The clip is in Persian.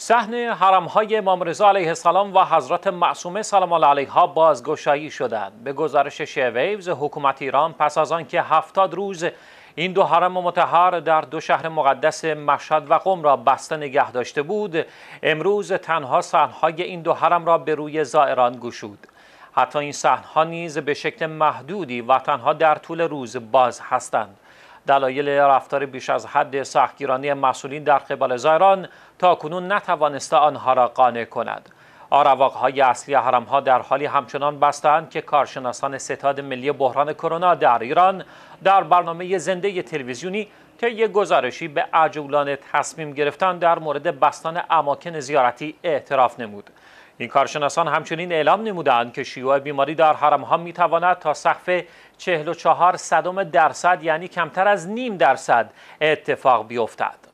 صحن های امام رضا علیه السلام و حضرت معصومه سلام الله علیها بازگشایی شدند به گزارش شویوز حکومت ایران پس از آنکه هفتاد روز این دو حرم متحر در دو شهر مقدس مشهد و قم را بسته نگه داشته بود امروز تنها صحنهای این دو حرم را به روی زائران گشود حتی این ها نیز به شکل محدودی و تنها در طول روز باز هستند دلایل رفتار بیش از حد سختگیرانه مسئولین در قبال زایران تا کنون نتوانسته آنها را قانع کند آرواقهای اصلی حرم ها در حالی همچنان بستند که کارشناسان ستاد ملی بحران کرونا در ایران در برنامه زنده تلویزیونی طی گزارشی به عجولانه تصمیم گرفتن در مورد بستان اماکن زیارتی اعتراف نمود این کارشناسان همچنین اعلام نمودند که شیوع بیماری در حرم ها می تواند تا سقف 44 صدم درصد یعنی کمتر از نیم درصد اتفاق بیفتد